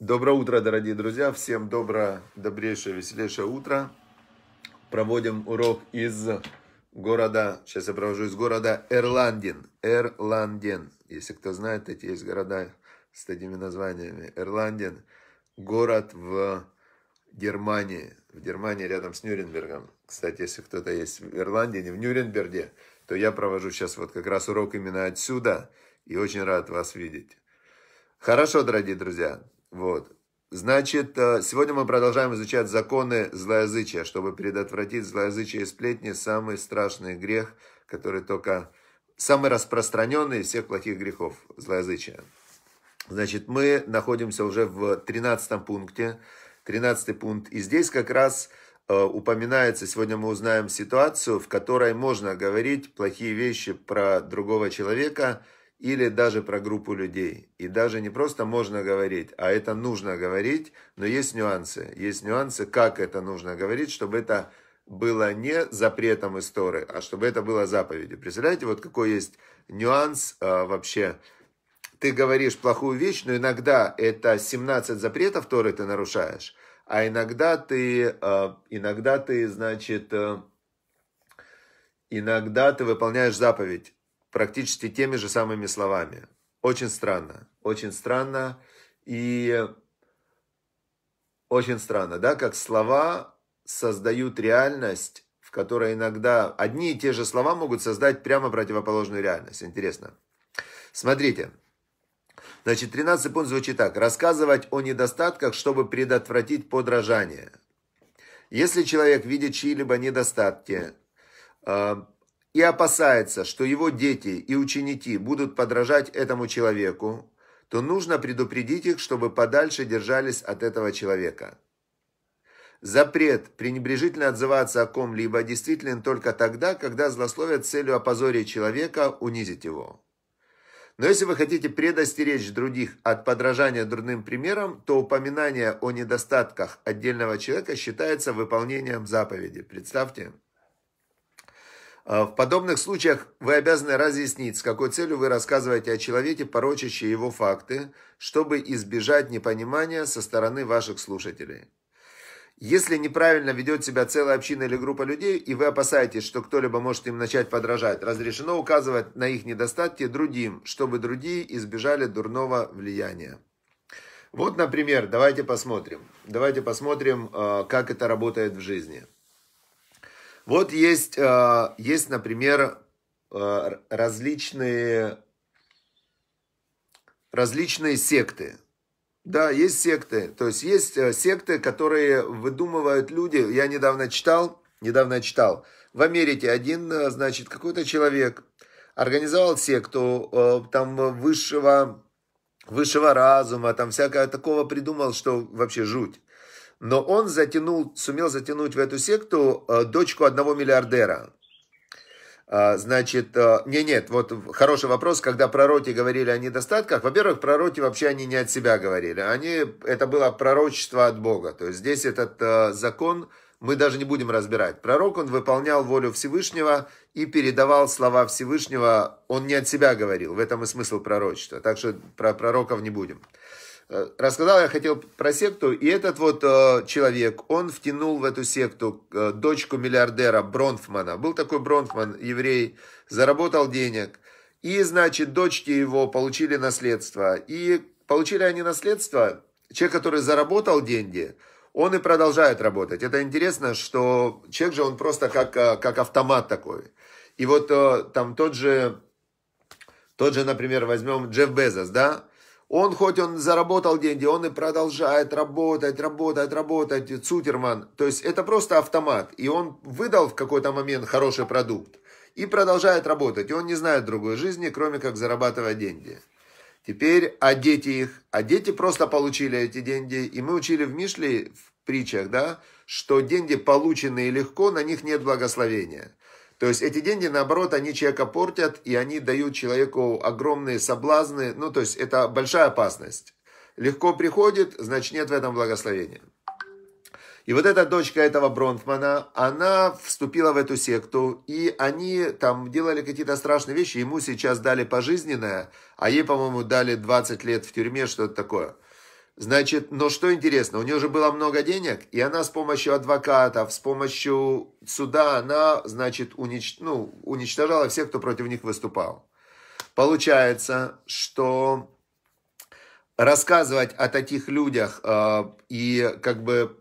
Доброе утро, дорогие друзья! Всем доброе, добрейшее, веселейшее утро. Проводим урок из города, сейчас я провожу из города Эрландин. Эрландин. Если кто знает, эти есть города с такими названиями. Эрландин. Город в Германии. В Германии рядом с Нюрнбергом. Кстати, если кто-то есть в Ирландии, в Нюрнберге, то я провожу сейчас вот как раз урок именно отсюда. И очень рад вас видеть. Хорошо, дорогие друзья. Вот. Значит, э, сегодня мы продолжаем изучать законы злоязычия, чтобы предотвратить злоязычие и сплетни, самый страшный грех, который только самый распространенный из всех плохих грехов злоязычия. Значит, мы находимся уже в 13 пункте. 13 пункт. И здесь как раз э, упоминается, сегодня мы узнаем ситуацию, в которой можно говорить плохие вещи про другого человека – или даже про группу людей. И даже не просто можно говорить, а это нужно говорить, но есть нюансы. Есть нюансы, как это нужно говорить, чтобы это было не запретом истории, а чтобы это было заповедью. Представляете, вот какой есть нюанс а, вообще. Ты говоришь плохую вещь, но иногда это 17 запретов Торы ты нарушаешь, а иногда ты, а, иногда ты, значит, а, иногда ты выполняешь заповедь практически теми же самыми словами. Очень странно, очень странно и очень странно, да, как слова создают реальность, в которой иногда одни и те же слова могут создать прямо противоположную реальность. Интересно. Смотрите. Значит, 13 пункт звучит так. Рассказывать о недостатках, чтобы предотвратить подражание. Если человек видит чьи-либо недостатки, э, и опасается, что его дети и ученики будут подражать этому человеку, то нужно предупредить их, чтобы подальше держались от этого человека. Запрет пренебрежительно отзываться о ком-либо действителен только тогда, когда злословят целью опозорить человека, унизить его. Но если вы хотите предостеречь других от подражания дурным примерам, то упоминание о недостатках отдельного человека считается выполнением заповеди. Представьте. А в подобных случаях вы обязаны разъяснить, с какой целью вы рассказываете о человеке, порочащие его факты, чтобы избежать непонимания со стороны ваших слушателей. Если неправильно ведет себя целая община или группа людей, и вы опасаетесь, что кто-либо может им начать подражать, разрешено указывать на их недостатки другим, чтобы другие избежали дурного влияния. Вот, например, давайте посмотрим. Давайте посмотрим, а, как это работает в жизни. Вот есть, э, есть например, э, различные, различные секты. Да, есть секты. То есть есть э, секты, которые выдумывают люди. Я недавно читал, недавно читал. В Америке один, значит, какой-то человек организовал секту там высшего, высшего разума, там всякое такого придумал, что вообще жуть но он затянул, сумел затянуть в эту секту э, дочку одного миллиардера. А, значит, э, не, нет, вот хороший вопрос, когда пророки говорили о недостатках. Во-первых, пророки вообще они не от себя говорили, они, это было пророчество от Бога. То есть здесь этот э, закон мы даже не будем разбирать. Пророк, он выполнял волю Всевышнего и передавал слова Всевышнего, он не от себя говорил, в этом и смысл пророчества. Так что про пророков не будем. Э, рассказал я хотел про секту, и этот вот э, человек, он втянул в эту секту э, дочку миллиардера Бронфмана. Был такой Бронфман, еврей, заработал денег. И, значит, дочки его получили наследство. И получили они наследство, человек, который заработал деньги, он и продолжает работать. Это интересно, что человек же, он просто как, э, как автомат такой. И вот э, там тот же, тот же, например, возьмем Джефф Безос, да, он, хоть он заработал деньги, он и продолжает работать, работать, работать, Цутерман. То есть это просто автомат. И он выдал в какой-то момент хороший продукт и продолжает работать. И он не знает другой жизни, кроме как зарабатывать деньги. Теперь а дети их, а дети просто получили эти деньги. И мы учили в Мишле, в притчах, да, что деньги, полученные легко, на них нет благословения. То есть эти деньги, наоборот, они человека портят, и они дают человеку огромные соблазны. Ну, то есть это большая опасность. Легко приходит, значит нет в этом благословения. И вот эта дочка этого Бронтмана, она вступила в эту секту, и они там делали какие-то страшные вещи. Ему сейчас дали пожизненное, а ей, по-моему, дали 20 лет в тюрьме, что-то такое. Значит, но что интересно, у нее же было много денег, и она с помощью адвокатов, с помощью суда, она, значит, унич... ну, уничтожала всех, кто против них выступал. Получается, что рассказывать о таких людях э, и как бы,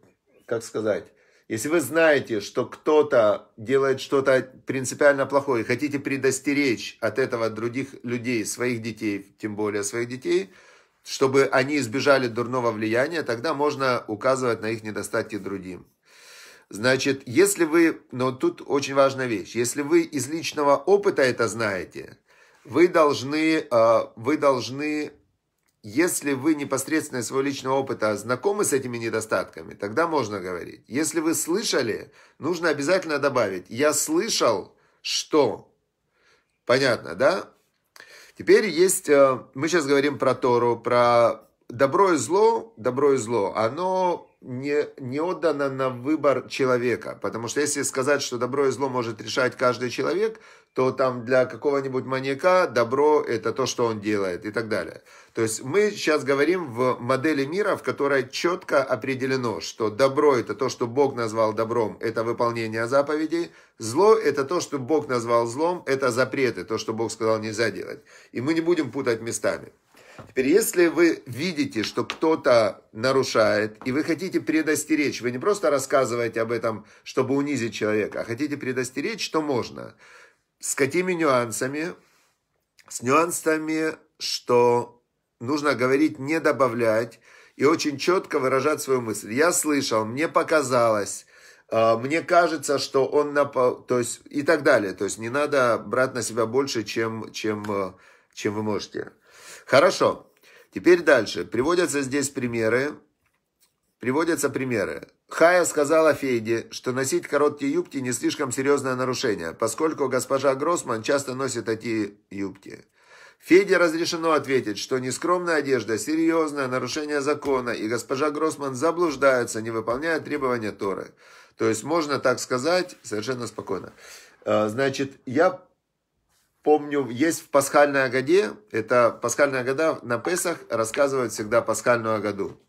как сказать, если вы знаете, что кто-то делает что-то принципиально плохое хотите предостеречь от этого других людей, своих детей, тем более своих детей – чтобы они избежали дурного влияния, тогда можно указывать на их недостатки другим. Значит, если вы, но тут очень важная вещь, если вы из личного опыта это знаете, вы должны, э, вы должны, если вы непосредственно из своего личного опыта знакомы с этими недостатками, тогда можно говорить. Если вы слышали, нужно обязательно добавить, я слышал, что, понятно, да? Теперь есть, э, мы сейчас говорим про Тору, про добро и зло, добро и зло, оно не, не отдано на выбор человека. Потому что если сказать, что добро и зло может решать каждый человек, то там для какого-нибудь маньяка добро – это то, что он делает и так далее. То есть мы сейчас говорим в модели мира, в которой четко определено, что добро – это то, что Бог назвал добром, это выполнение заповедей, зло – это то, что Бог назвал злом, это запреты, то, что Бог сказал нельзя делать. И мы не будем путать местами. Теперь, если вы видите, что кто-то нарушает, и вы хотите предостеречь, вы не просто рассказываете об этом, чтобы унизить человека, а хотите предостеречь, что можно – с какими нюансами? С нюансами, что нужно говорить, не добавлять и очень четко выражать свою мысль. Я слышал, мне показалось, а, мне кажется, что он напал, то есть и так далее. То есть не надо брать на себя больше, чем, чем, а, чем вы можете. Хорошо. Теперь дальше. Приводятся здесь примеры. Приводятся примеры. Хая сказала Фейде, что носить короткие юбки не слишком серьезное нарушение, поскольку госпожа Гроссман часто носит эти юбки. Феде разрешено ответить, что нескромная одежда – серьезное нарушение закона, и госпожа Гроссман заблуждается, не выполняя требования Торы. То есть можно так сказать совершенно спокойно. А, значит, я помню, есть в пасхальной Агаде, это пасхальная Агада на Песах рассказывают всегда пасхальную году.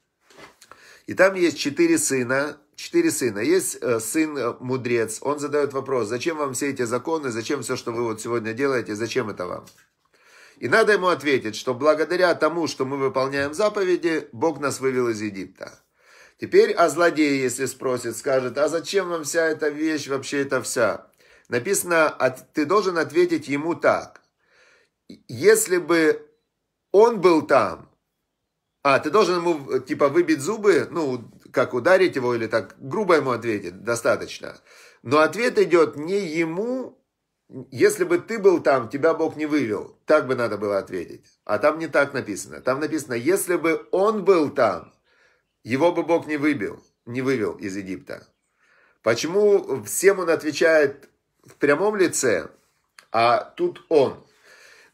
И там есть четыре сына, четыре сына. Есть э, сын э, мудрец, он задает вопрос, зачем вам все эти законы, зачем все, что вы вот сегодня делаете, зачем это вам? И надо ему ответить, что благодаря тому, что мы выполняем заповеди, Бог нас вывел из Египта. Теперь о а злодее, если спросит, скажет, а зачем вам вся эта вещь, вообще это вся? Написано, ты должен ответить ему так. Если бы он был там, а, ты должен ему, типа, выбить зубы, ну, как ударить его или так, грубо ему ответить, достаточно. Но ответ идет не ему, если бы ты был там, тебя Бог не вывел. Так бы надо было ответить. А там не так написано. Там написано, если бы он был там, его бы Бог не выбил, не вывел из Египта. Почему всем он отвечает в прямом лице, а тут он?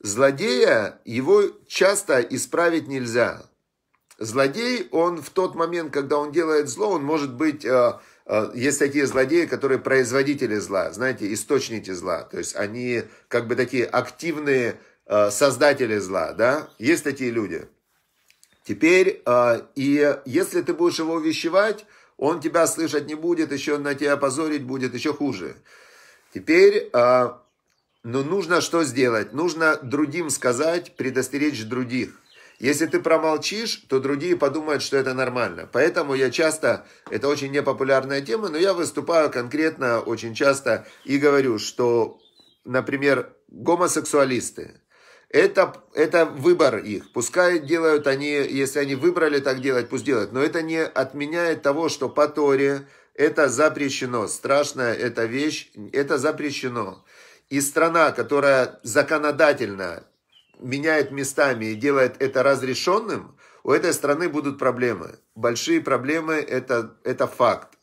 Злодея его часто исправить нельзя. Злодей, он в тот момент, когда он делает зло, он может быть... Э, э, есть такие злодеи, которые производители зла, знаете, источники зла. То есть они как бы такие активные э, создатели зла, да? Есть такие люди. Теперь, и если ты будешь его увещевать, он тебя слышать не будет, еще на тебя позорить будет, еще хуже. Теперь, но ну, нужно что сделать? Нужно другим сказать, предостеречь других. Если ты промолчишь, то другие подумают, что это нормально. Поэтому я часто, это очень непопулярная тема, но я выступаю конкретно очень часто и говорю, что, например, гомосексуалисты, это, это выбор их. Пускай делают они, если они выбрали так делать, пусть делают. Но это не отменяет того, что по Торе это запрещено. Страшная эта вещь, это запрещено. И страна, которая законодательно меняет местами и делает это разрешенным, у этой страны будут проблемы. Большие проблемы это, это факт.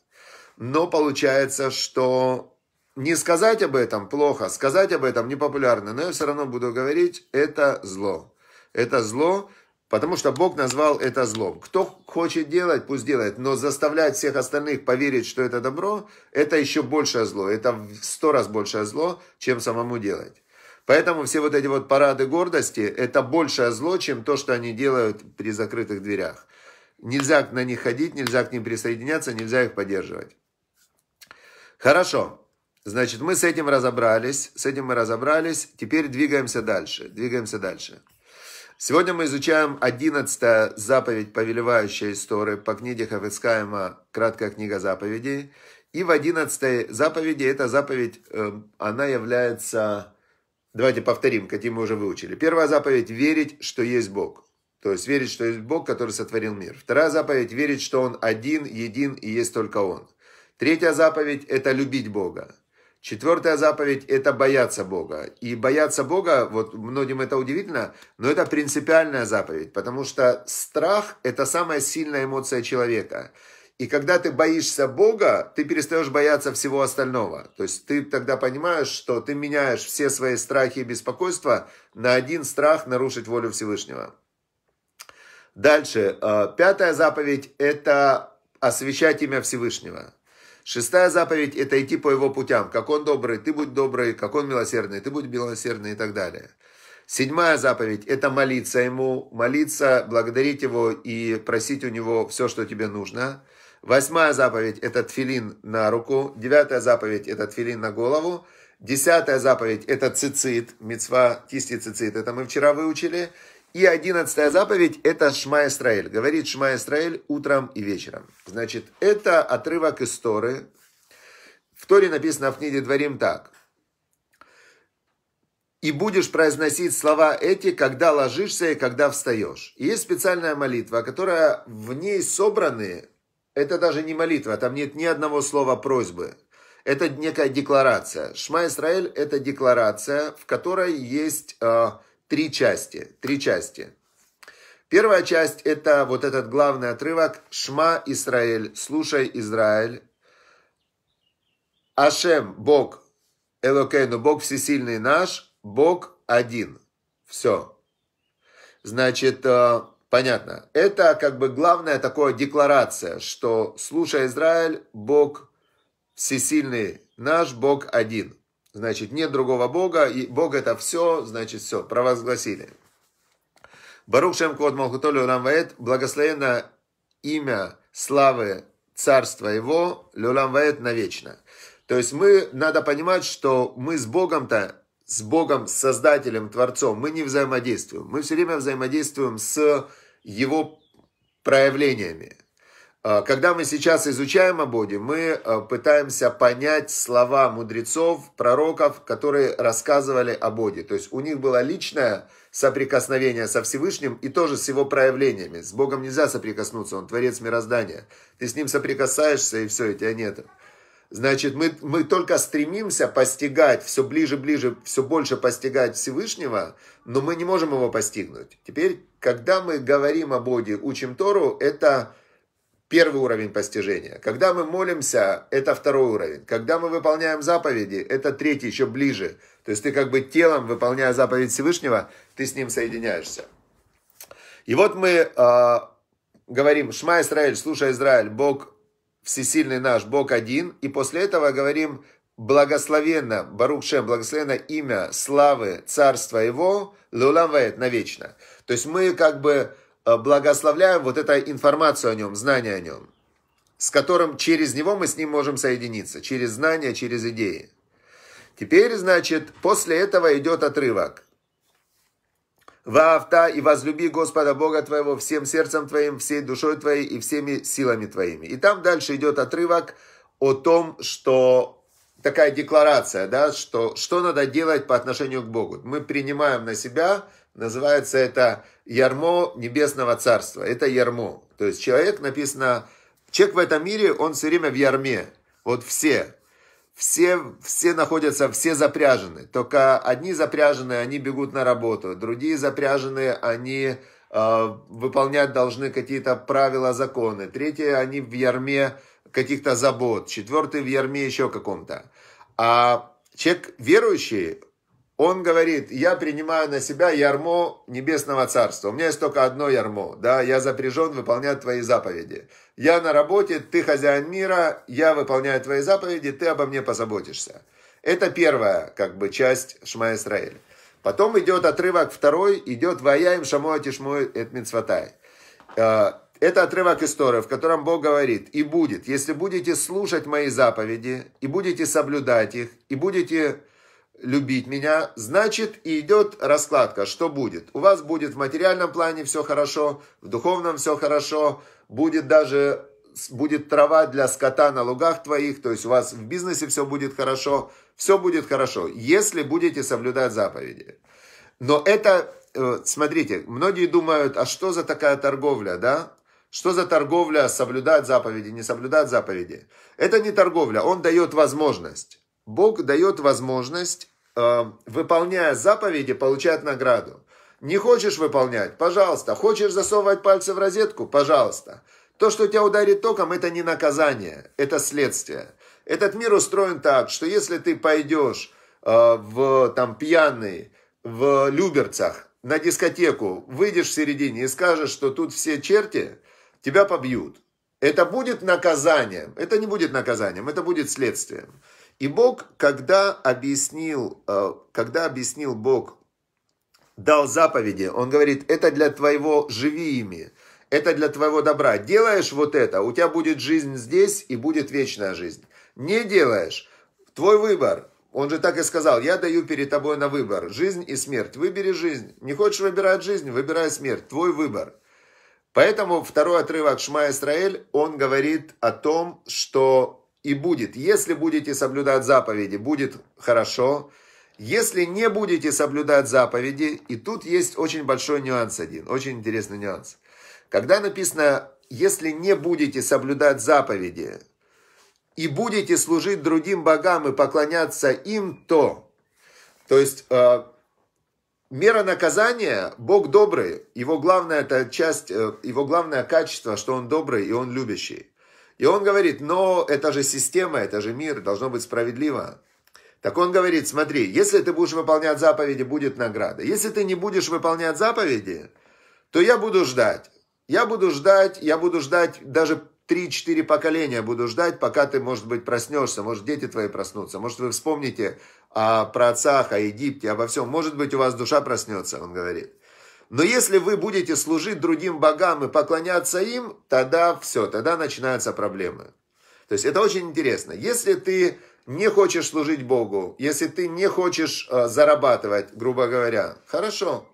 Но получается, что не сказать об этом плохо, сказать об этом непопулярно, но я все равно буду говорить, это зло. Это зло, потому что Бог назвал это злом. Кто хочет делать, пусть делает, но заставлять всех остальных поверить, что это добро, это еще большее зло, это в сто раз большее зло, чем самому делать. Поэтому все вот эти вот парады гордости – это большее зло, чем то, что они делают при закрытых дверях. Нельзя на них ходить, нельзя к ним присоединяться, нельзя их поддерживать. Хорошо. Значит, мы с этим разобрались. С этим мы разобрались. Теперь двигаемся дальше. Двигаемся дальше. Сегодня мы изучаем 11 заповедь, повелевающая истории по книге Хафицкаема «Краткая книга заповедей». И в 11 заповеди, эта заповедь, эм, она является Давайте повторим, какие мы уже выучили. Первая заповедь – верить, что есть Бог. То есть верить, что есть Бог, который сотворил мир. Вторая заповедь – верить, что Он один, един и есть только Он. Третья заповедь – это любить Бога. Четвертая заповедь – это бояться Бога. И бояться Бога, вот многим это удивительно, но это принципиальная заповедь, потому что страх – это самая сильная эмоция человека – и когда ты боишься Бога, ты перестаешь бояться всего остального. То есть ты тогда понимаешь, что ты меняешь все свои страхи и беспокойства на один страх нарушить волю Всевышнего. Дальше. А, пятая заповедь – это освещать имя Всевышнего. Шестая заповедь – это идти по его путям. Как он добрый, ты будь добрый. Как он милосердный, ты будь милосердный и так далее. Седьмая заповедь – это молиться ему, молиться, благодарить его и просить у него все, что тебе нужно. Восьмая заповедь – это тфилин на руку. Девятая заповедь – это тфилин на голову. Десятая заповедь – это цицит, мецва тисти цицит. Это мы вчера выучили. И одиннадцатая заповедь – это Шма Исраэль. Говорит Шма Исраэль утром и вечером. Значит, это отрывок из Торы. В Торе написано в книге Дворим так. «И будешь произносить слова эти, когда ложишься и когда встаешь». И есть специальная молитва, которая в ней собраны это даже не молитва, там нет ни одного слова просьбы. Это некая декларация. Шма Исраэль – это декларация, в которой есть э, три части. Три части. Первая часть – это вот этот главный отрывок «Шма Исраэль, слушай Израиль». Ашем – Бог, Элокейну – Бог всесильный наш, Бог один. Все. Значит, э, Понятно. Это как бы главная такая декларация, что слушай, Израиль, Бог всесильный наш, Бог один. Значит, нет другого Бога, и Бог это все, значит, все, провозгласили. Барух Шем Кот Малхутолю Рамваэт, благословенно имя славы царства его, Люлам Ваэт навечно. То есть мы, надо понимать, что мы с Богом-то с Богом, с Создателем, Творцом, мы не взаимодействуем. Мы все время взаимодействуем с его проявлениями. А, когда мы сейчас изучаем о Боге, мы а, пытаемся понять слова мудрецов, пророков, которые рассказывали о Боге. То есть у них было личное соприкосновение со Всевышним и тоже с его проявлениями. С Богом нельзя соприкоснуться, он творец мироздания. Ты с ним соприкасаешься, и все, и тебя нет. Значит, мы, мы только стремимся постигать, все ближе, ближе, все больше постигать Всевышнего, но мы не можем его постигнуть. Теперь, когда мы говорим о Боге, учим Тору, это первый уровень постижения. Когда мы молимся, это второй уровень. Когда мы выполняем заповеди, это третий, еще ближе. То есть ты как бы телом, выполняя заповедь Всевышнего, ты с ним соединяешься. И вот мы э, говорим, Шма Израиль, слушай Израиль, Бог всесильный наш Бог один, и после этого говорим благословенно, Барук Шем, благословенно имя, славы, царства его, луламвает навечно. То есть мы как бы э, благословляем вот эту информацию о нем, знание о нем, с которым через него мы с ним можем соединиться, через знания, через идеи. Теперь, значит, после этого идет отрывок. Ваавта и возлюби Господа Бога твоего всем сердцем твоим, всей душой твоей и всеми силами твоими. И там дальше идет отрывок о том, что такая декларация, да, что, что надо делать по отношению к Богу. Мы принимаем на себя, называется это ярмо небесного царства. Это ярмо. То есть человек, написано, человек в этом мире, он все время в ярме. Вот все, все, все находятся, все запряжены. Только одни запряжены, они бегут на работу. Другие запряжены, они э, выполнять должны какие-то правила, законы. Третьи, они в ярме каких-то забот. Четвертый в ярме еще каком-то. А человек верующий, он говорит, я принимаю на себя ярмо небесного царства. У меня есть только одно ярмо, да, я запряжен выполнять твои заповеди. Я на работе, ты хозяин мира, я выполняю твои заповеди, ты обо мне позаботишься. Это первая, как бы, часть Шма Исраэль. Потом идет отрывок второй, идет «Ваяем шамуа тишмуэ эт э, Это отрывок истории, в котором Бог говорит, «И будет, если будете слушать мои заповеди, и будете соблюдать их, и будете любить меня, значит и идет раскладка, что будет. У вас будет в материальном плане все хорошо, в духовном все хорошо, будет даже будет трава для скота на лугах твоих, то есть у вас в бизнесе все будет хорошо, все будет хорошо, если будете соблюдать заповеди. Но это, э, смотрите, многие думают, а что за такая торговля, да? Что за торговля соблюдать заповеди, не соблюдать заповеди? Это не торговля, он дает возможность. Бог дает возможность Эм, выполняя заповеди, получать награду. Не хочешь выполнять? Пожалуйста. Хочешь засовывать пальцы в розетку? Пожалуйста. То, что тебя ударит током, это не наказание, это следствие. Этот мир устроен так, что если ты пойдешь э, в там пьяный, в Люберцах на дискотеку, выйдешь в середине и скажешь, что тут все черти, тебя побьют. Это будет наказанием. Это не будет наказанием, это будет следствием. И Бог, когда объяснил, э, когда объяснил Бог, дал заповеди, он говорит, это для твоего живи ими, это для твоего добра. Делаешь вот это, у тебя будет жизнь здесь и будет вечная жизнь. Не делаешь, твой выбор. Он же так и сказал, я даю перед тобой на выбор, жизнь и смерть. Выбери жизнь. Не хочешь выбирать жизнь, выбирай смерть. Твой выбор. Поэтому второй отрывок Шма Исраэль, он говорит о том, что и будет. Если будете соблюдать заповеди, будет хорошо. Если не будете соблюдать заповеди, и тут есть очень большой нюанс один, очень интересный нюанс. Когда написано, если не будете соблюдать заповеди, и будете служить другим богам и поклоняться им, то... То есть, э, мера наказания, Бог добрый, его главная это часть, э, его главное качество, что он добрый и он любящий. И он говорит, но это же система, это же мир, должно быть справедливо. Так он говорит, смотри, если ты будешь выполнять заповеди, будет награда. Если ты не будешь выполнять заповеди, то я буду ждать. Я буду ждать, я буду ждать, даже 3-4 поколения буду ждать, пока ты, может быть, проснешься, может, дети твои проснутся, может, вы вспомните о а, праотцах, о Египте, обо всем. Может быть, у вас душа проснется, он говорит. Но если вы будете служить другим богам и поклоняться им, тогда все, тогда начинаются проблемы. То есть это очень интересно. Если ты не хочешь служить Богу, если ты не хочешь э, зарабатывать, грубо говоря, хорошо.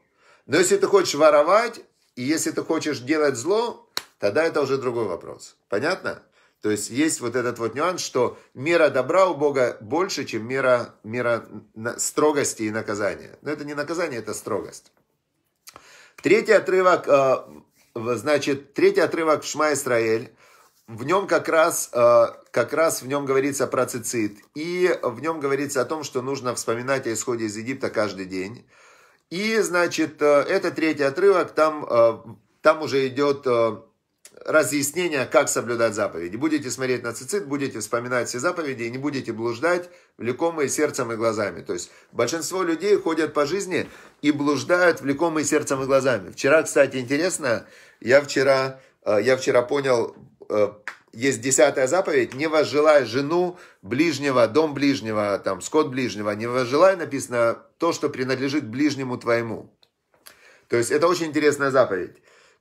Но если ты хочешь воровать, и если ты хочешь делать зло, тогда это уже другой вопрос. Понятно? То есть есть вот этот вот нюанс, что мера добра у Бога больше, чем мера, мера строгости и наказания. Но это не наказание, это строгость. Третий отрывок, э, значит, третий отрывок в Шма Исраэль, в нем как раз, э, как раз в нем говорится про цицит. И в нем говорится о том, что нужно вспоминать о исходе из Египта каждый день. И, значит, э, это третий отрывок, там, там уже идет разъяснение, как соблюдать заповеди. Будете смотреть на цицит, будете вспоминать все заповеди и не будете блуждать влекомые сердцем и глазами. То есть большинство людей ходят по жизни и блуждают влекомые сердцем и глазами. Вчера, кстати, интересно, я вчера, э, я вчера понял, э, есть десятая заповедь, не возжелай жену ближнего, дом ближнего, там, скот ближнего, не возжелай, написано, то, что принадлежит ближнему твоему. То есть это очень интересная заповедь.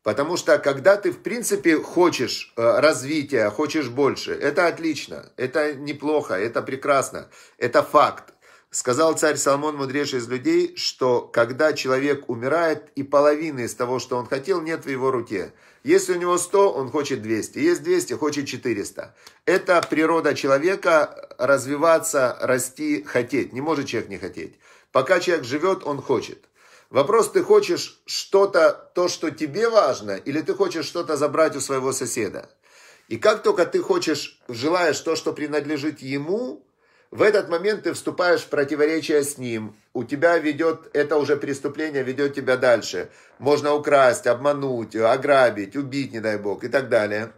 Потому что когда ты, в принципе, хочешь э, развития, хочешь больше, это отлично, это неплохо, это прекрасно, это факт. Сказал царь Соломон, мудрейший из людей, что когда человек умирает, и половины из того, что он хотел, нет в его руке. Если у него 100, он хочет 200, есть 200, хочет 400. Это природа человека развиваться, расти, хотеть. Не может человек не хотеть. Пока человек живет, он хочет. Вопрос, ты хочешь что-то, то, что тебе важно, или ты хочешь что-то забрать у своего соседа. И как только ты хочешь, желаешь то, что принадлежит ему, в этот момент ты вступаешь в противоречие с ним. У тебя ведет, это уже преступление ведет тебя дальше. Можно украсть, обмануть, ограбить, убить, не дай бог, и так далее.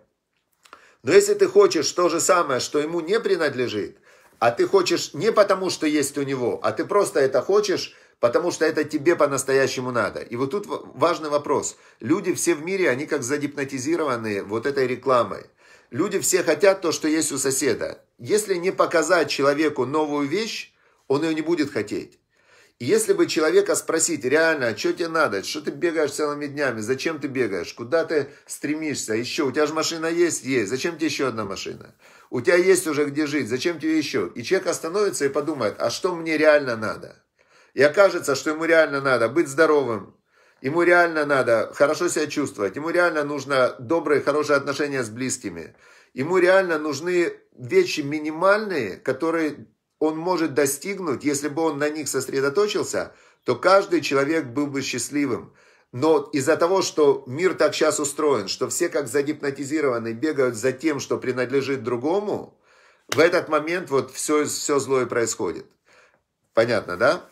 Но если ты хочешь то же самое, что ему не принадлежит, а ты хочешь не потому, что есть у него, а ты просто это хочешь, потому что это тебе по-настоящему надо. И вот тут важный вопрос. Люди все в мире, они как загипнотизированы вот этой рекламой. Люди все хотят то, что есть у соседа. Если не показать человеку новую вещь, он ее не будет хотеть. И если бы человека спросить, реально, а что тебе надо, что ты бегаешь целыми днями, зачем ты бегаешь, куда ты стремишься, еще, у тебя же машина есть, есть, зачем тебе еще одна машина, у тебя есть уже где жить, зачем тебе еще. И человек остановится и подумает, а что мне реально надо. И окажется, что ему реально надо быть здоровым, ему реально надо хорошо себя чувствовать, ему реально нужно добрые, хорошие отношения с близкими, ему реально нужны вещи минимальные, которые он может достигнуть, если бы он на них сосредоточился, то каждый человек был бы счастливым. Но из-за того, что мир так сейчас устроен, что все как загипнотизированы бегают за тем, что принадлежит другому, в этот момент вот все, все злое происходит. Понятно, да?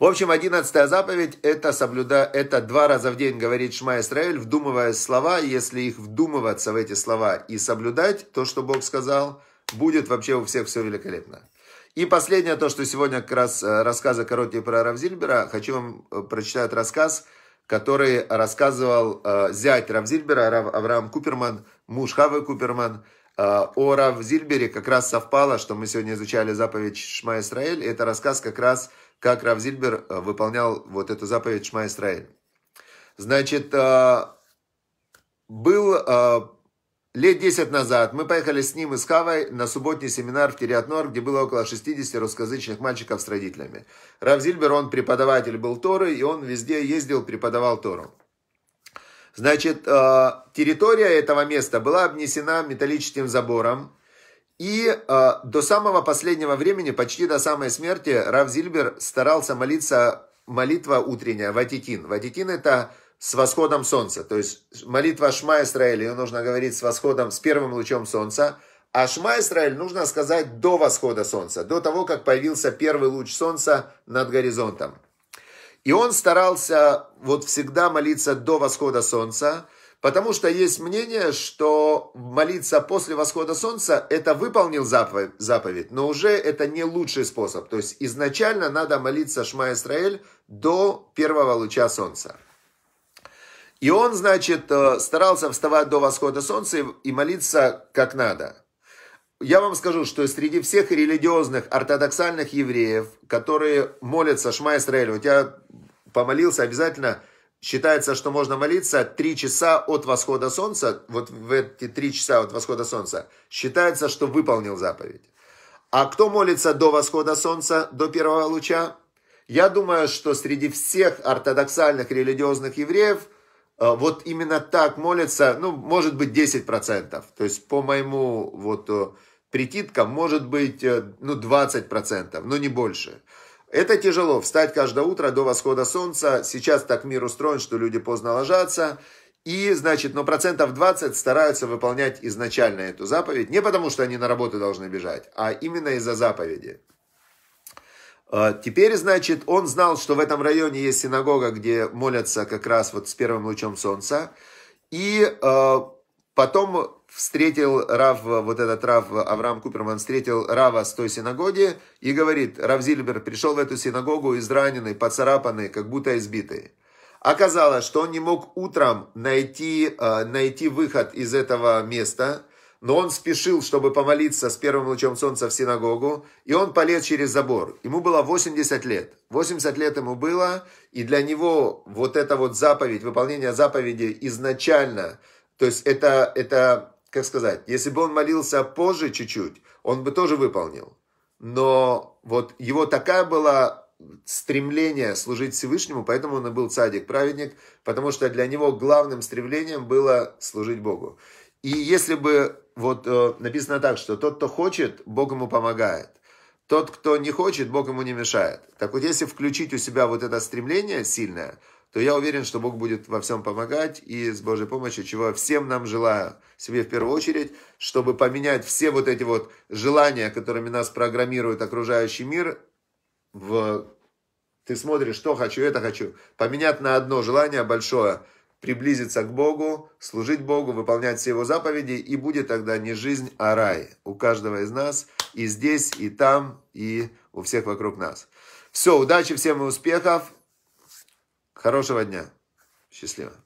В общем, одиннадцатая заповедь – это, соблюда... это два раза в день говорит Шма Исраэль, вдумывая слова, если их вдумываться в эти слова и соблюдать то, что Бог сказал, будет вообще у всех все великолепно. И последнее, то, что сегодня как раз э, рассказы короткие про Равзильбера, хочу вам э, прочитать рассказ, который рассказывал э, зять Равзильбера, Рав, Авраам Куперман, муж Хавы Куперман, э, о Равзильбере как раз совпало, что мы сегодня изучали заповедь Шма Исраэль. Это рассказ как раз как Рав Зильбер э, выполнял вот эту заповедь Шма Исраиль. Значит, э, был э, лет 10 назад, мы поехали с ним и с Хавой на субботний семинар в Тириатнор, где было около 60 русскоязычных мальчиков с родителями. Рав Зильбер, он преподаватель был Торы, и он везде ездил, преподавал Тору. Значит, территория этого места была обнесена металлическим забором, и э, до самого последнего времени, почти до самой смерти, Рав Зильбер старался молиться молитва утренняя, Ватитин. Ватитин это с восходом солнца. То есть молитва Шма Исраэль, ее нужно говорить с восходом, с первым лучом солнца. А Шма Исраэль нужно сказать до восхода солнца, до того, как появился первый луч солнца над горизонтом. И он старался вот всегда молиться до восхода солнца. Потому что есть мнение, что молиться после восхода солнца – это выполнил заповедь, но уже это не лучший способ. То есть изначально надо молиться Шма Исраэль до первого луча солнца. И он, значит, э, старался вставать до восхода солнца и молиться как надо. Я вам скажу, что среди всех религиозных ортодоксальных евреев, которые молятся Шма Исраэль, вот я помолился обязательно – Считается, что можно молиться 3 часа от восхода солнца, вот в эти 3 часа от восхода солнца, считается, что выполнил заповедь. А кто молится до восхода солнца, до первого луча? Я думаю, что среди всех ортодоксальных религиозных евреев э, вот именно так молятся, ну, может быть, 10%. То есть, по моему вот э, прикидкам, может быть, э, ну, 20%, но не больше. Это тяжело. Встать каждое утро до восхода солнца. Сейчас так мир устроен, что люди поздно ложатся. И, значит, но процентов 20 стараются выполнять изначально эту заповедь. Не потому, что они на работу должны бежать, а именно из-за заповеди. А, теперь, значит, он знал, что в этом районе есть синагога, где молятся как раз вот с первым лучом солнца. И а, потом встретил Рав, вот этот Рав Авраам Куперман встретил Рава с той синагоги и говорит, Рав Зильбер пришел в эту синагогу израненный, поцарапанный, как будто избитый. Оказалось, что он не мог утром найти, э, найти выход из этого места, но он спешил, чтобы помолиться с первым лучом солнца в синагогу, и он полез через забор. Ему было 80 лет. 80 лет ему было, и для него вот эта вот заповедь, выполнение заповеди изначально, то есть это, это как сказать, если бы он молился позже чуть-чуть, он бы тоже выполнил. Но вот его такая была стремление служить Всевышнему, поэтому он и был цадик, праведник, потому что для него главным стремлением было служить Богу. И если бы, вот э, написано так, что тот, кто хочет, Бог ему помогает. Тот, кто не хочет, Бог ему не мешает. Так вот, если включить у себя вот это стремление сильное – то я уверен, что Бог будет во всем помогать и с Божьей помощью, чего всем нам желаю, себе в первую очередь, чтобы поменять все вот эти вот желания, которыми нас программирует окружающий мир, в ты смотришь, что хочу, это хочу, поменять на одно желание большое, приблизиться к Богу, служить Богу, выполнять все Его заповеди, и будет тогда не жизнь, а рай у каждого из нас, и здесь, и там, и у всех вокруг нас. Все, удачи всем и успехов! Хорошего дня. Счастливо.